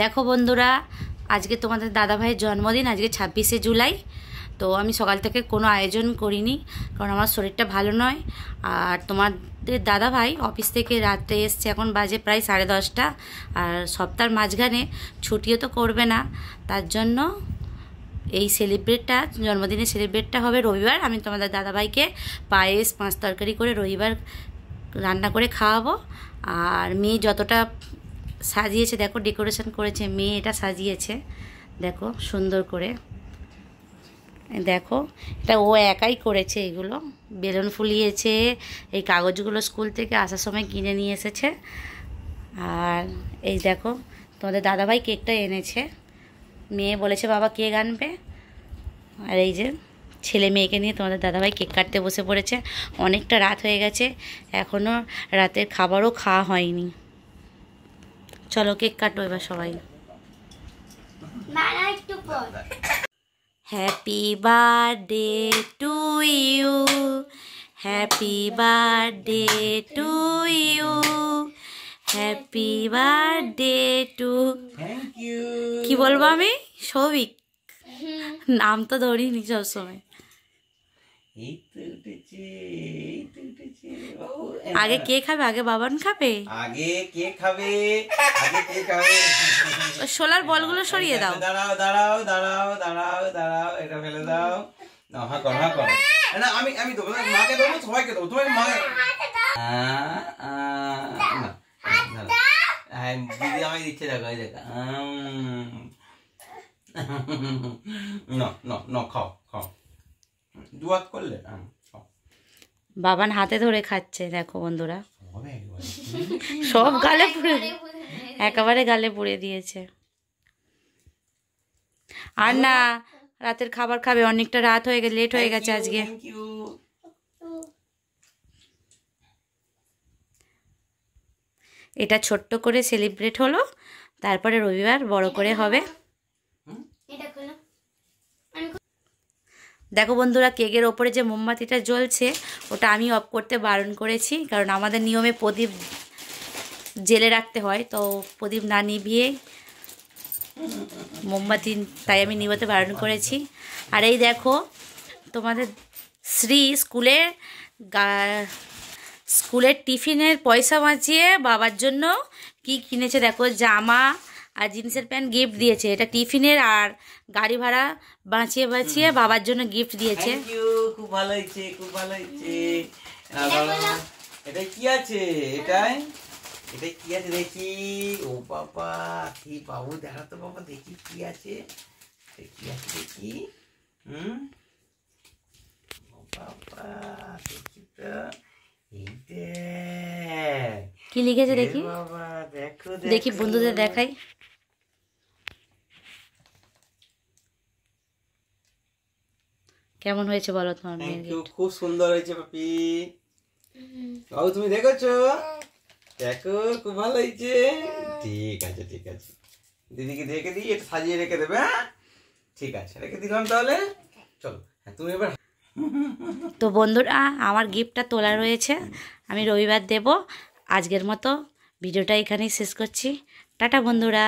দেখো বন্ধুরা আজকে তোমাদের দাদাভাইয়ের জন্মদিন আজকে ছাব্বিশে জুলাই তো আমি সকাল থেকে কোনো আয়োজন করিনি কারণ আমার শরীরটা ভালো নয় আর তোমাদের দাদাভাই অফিস থেকে রাতে এসছে এখন বাজে প্রায় সাড়ে দশটা আর সপ্তাহের মাঝখানে ছুটিও তো করবে না তার জন্য এই সেলিব্রেটটা জন্মদিনের সেলিব্রেটটা হবে রবিবার আমি তোমাদের দাদাভাইকে পায়েস পাঁচ তরকারি করে রবিবার রান্না করে খাওয়াবো আর মেয়ে যতটা সাজিয়েছে দেখো ডেকোরেশন করেছে মেয়ে এটা সাজিয়েছে দেখো সুন্দর করে দেখো এটা ও একাই করেছে এগুলো বেলুন ফুলিয়েছে এই কাগজগুলো স্কুল থেকে আসার সময় কিনে নিয়ে এসেছে আর এই দেখো তোমাদের দাদাভাই কেকটা এনেছে মেয়ে বলেছে বাবা কেক আনবে আর এই যে ছেলে মেয়েকে নিয়ে তোমাদের দাদাভাই কেক কাটতে বসে পড়েছে অনেকটা রাত হয়ে গেছে এখনও রাতের খাবারও খাওয়া হয়নি চলো কেক কাটো এবার সবাই happy birthday to you happy birthday to you happy birthday to কি বলবো আমি সৌভিক নাম তো ধরিনি সবসময় আগে কে খাবে আগে বাবান খাবে আগে কে খাবে কে খাবে সোলার বলগুলো সরিয়ে দাও দাঁড়াও দাঁড়াও দাঁড়াও দাঁড়াও দাঁড়াও এটা ফেলে দাও না না আমি আমি দেবো মাকে দেবো সবাইকে দেবো তোমার মা হ্যাঁ দিদি দিচ্ছে ন ন ন খাও খাও দুয়াত করলে বাবান হাতে ধরে খাচ্ছে দেখো বন্ধুরা সব গালে পুড়ে একেবারে গালে পুড়ে দিয়েছে আর না রাতের খাবার খাবে অনেকটা রাত হয়ে গেছে লেট হয়ে গেছে আজকে এটা ছোট্ট করে সেলিব্রেট হলো তারপরে রবিবার বড় করে হবে দেখো বন্ধুরা কেকের ওপরে যে মোমবাতিটা জ্বলছে ওটা আমি অফ করতে বারণ করেছি কারণ আমাদের নিয়মে প্রদীপ জেলে রাখতে হয় তো প্রদীপ না নিভিয়ে মোমবাতি তাই আমি নিভাতে বারণ করেছি আর এই দেখো তোমাদের শ্রী স্কুলের স্কুলের টিফিনের পয়সা বাঁচিয়ে বাবার জন্য কি কিনেছে দেখো জামা আর জিন্সের প্যান্ট গিফট দিয়েছে এটা টিফিনের আর গাড়ি ভাড়া বাঁচিয়ে বাঁচিয়ে বাবার জন্য গিফট দিয়েছে খুব ভালো হয়েছে খুব ভালো হয়েছে এটা কি আছে এটাই এটা কি আছে দেখি ও বাবা কি বাবু দেখা তো বাবা দেখি কি আছে কি আছে দেখি হুম কি লিখেছে দেখি দেখি বন্ধুদের দেখাই কেমন হয়েছে বলো তোমার খুব সুন্দর হয়েছে পাপি বাবু তুমি দেখেছো দেখো খুব ভালো হয়েছে ঠিক আছে ঠিক আছে দিদিকে দেখে দিই একটু সাজিয়ে রেখে দেবে হ্যাঁ ঠিক আছে রেখে দিলাম তাহলে চলো হ্যাঁ তুমি এবার তো বন্ধুরা আমার গিফটটা তোলা রয়েছে আমি রবিবার দেব আজকের মতো ভিডিওটা এখানেই শেষ করছি টাটা বন্ধুরা